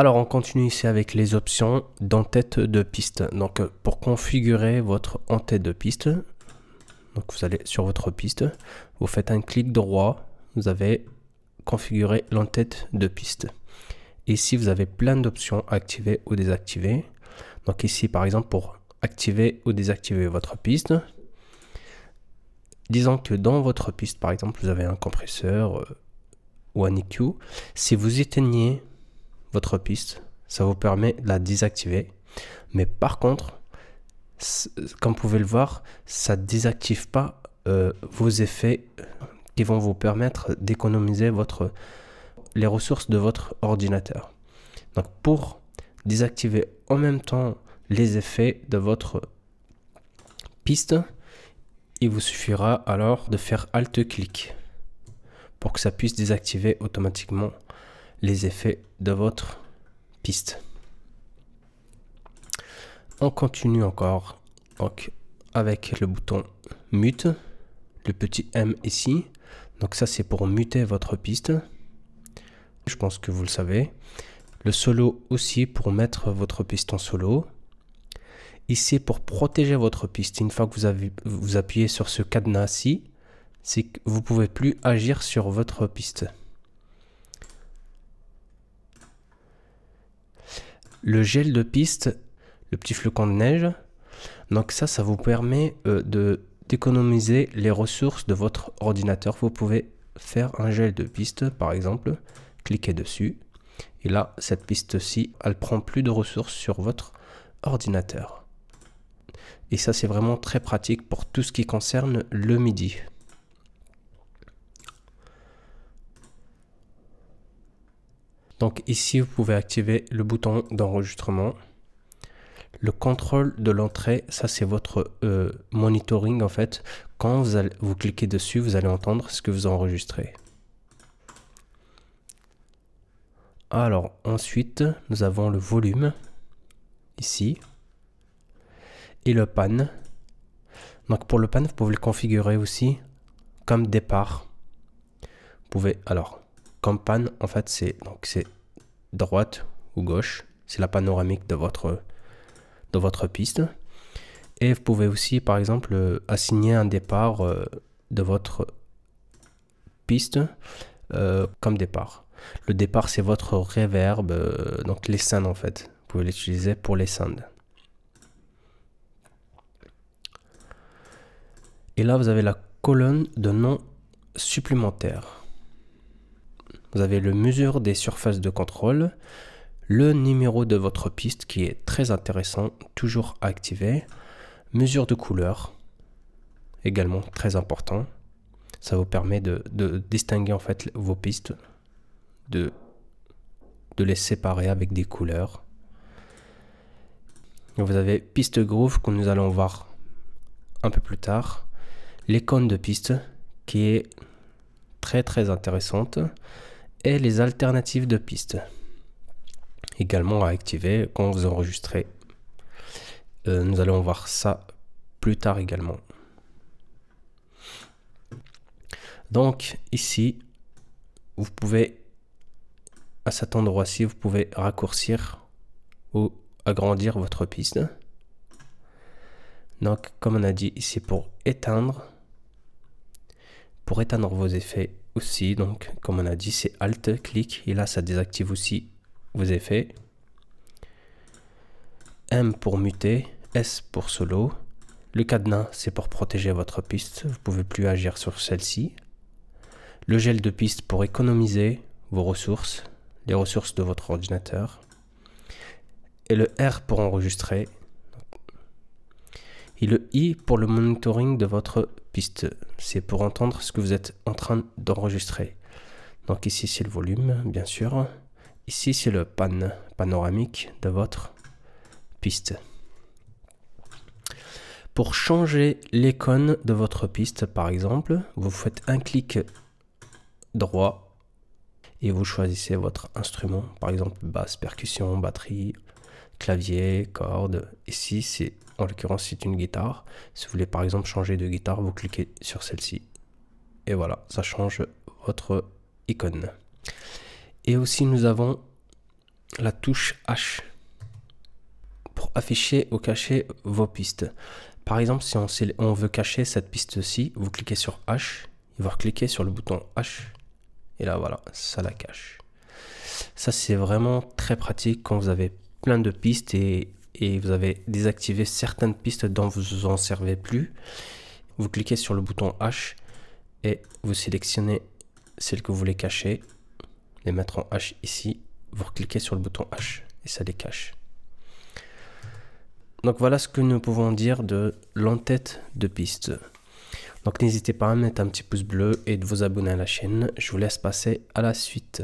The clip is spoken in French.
Alors on continue ici avec les options d'entête de piste. Donc euh, pour configurer votre entête de piste, donc vous allez sur votre piste, vous faites un clic droit, vous avez configuré l'entête de piste. Ici vous avez plein d'options activer ou désactivées. Donc ici par exemple pour activer ou désactiver votre piste, disons que dans votre piste par exemple vous avez un compresseur euh, ou un EQ, si vous éteignez votre piste. Ça vous permet de la désactiver. Mais par contre, comme vous pouvez le voir, ça désactive pas euh, vos effets qui vont vous permettre d'économiser votre les ressources de votre ordinateur. Donc pour désactiver en même temps les effets de votre piste, il vous suffira alors de faire alt-clic pour que ça puisse désactiver automatiquement les effets de votre piste. On continue encore donc, avec le bouton mute, le petit M ici. Donc ça c'est pour muter votre piste. Je pense que vous le savez. Le solo aussi pour mettre votre piste en solo. Ici pour protéger votre piste. Une fois que vous, avez, vous appuyez sur ce cadenas-ci, c'est que vous pouvez plus agir sur votre piste. le gel de piste, le petit flocon de neige. Donc ça, ça vous permet euh, d'économiser les ressources de votre ordinateur. Vous pouvez faire un gel de piste, par exemple, cliquez dessus. Et là, cette piste-ci, elle prend plus de ressources sur votre ordinateur. Et ça, c'est vraiment très pratique pour tout ce qui concerne le MIDI. Donc ici, vous pouvez activer le bouton d'enregistrement. Le contrôle de l'entrée, ça c'est votre euh, monitoring en fait. Quand vous, vous cliquez dessus, vous allez entendre ce que vous enregistrez. Alors ensuite, nous avons le volume ici et le pan. Donc pour le pan, vous pouvez le configurer aussi comme départ. Vous pouvez alors panne, en fait, c'est donc c'est droite ou gauche. C'est la panoramique de votre, de votre piste. Et vous pouvez aussi, par exemple, euh, assigner un départ euh, de votre piste euh, comme départ. Le départ, c'est votre reverb, donc les scènes en fait. Vous pouvez l'utiliser pour les scènes. Et là, vous avez la colonne de nom supplémentaire vous avez le mesure des surfaces de contrôle, le numéro de votre piste qui est très intéressant, toujours activé, mesure de couleur, également très important. Ça vous permet de, distinguer en fait vos pistes, de, les séparer avec des couleurs. vous avez piste groove que nous allons voir un peu plus tard. L'icône de piste qui est très très intéressante et les alternatives de pistes. Également à activer quand vous enregistrez. Euh, nous allons voir ça plus tard également. Donc ici, vous pouvez, à cet endroit-ci, vous pouvez raccourcir ou agrandir votre piste. Donc comme on a dit ici pour éteindre, pour éteindre vos effets, aussi. Donc, comme on a dit, c'est Alt, clic. Et là, ça désactive aussi vos effets. M pour muter, S pour solo. Le cadenas, c'est pour protéger votre piste. Vous pouvez plus agir sur celle-ci. Le gel de piste pour économiser vos ressources, les ressources de votre ordinateur. Et le R pour enregistrer et le i pour le monitoring de votre piste. C'est pour entendre ce que vous êtes en train d'enregistrer. Donc ici c'est le volume, bien sûr. Ici c'est le pan panoramique de votre piste. Pour changer l'icône de votre piste, par exemple, vous faites un clic droit et vous choisissez votre instrument, par exemple basse, percussion, batterie, clavier, corde. Ici, c'est en l'occurrence, c'est une guitare. Si vous voulez par exemple changer de guitare, vous cliquez sur celle-ci. Et voilà, ça change votre icône. Et aussi, nous avons la touche H pour afficher ou cacher vos pistes. Par exemple, si on, on veut cacher cette piste-ci, vous cliquez sur H, il cliquez sur le bouton H, et là voilà, ça la cache. Ça c'est vraiment très pratique quand vous avez plein de pistes et et vous avez désactivé certaines pistes dont vous vous en servez plus. Vous cliquez sur le bouton H et vous sélectionnez celles que vous voulez cacher, les mettre en H ici, vous cliquez sur le bouton H et ça les cache. Donc voilà ce que nous pouvons dire de l'entête de pistes Donc n'hésitez pas à mettre un petit pouce bleu et de vous abonner à la chaîne. Je vous laisse passer à la suite.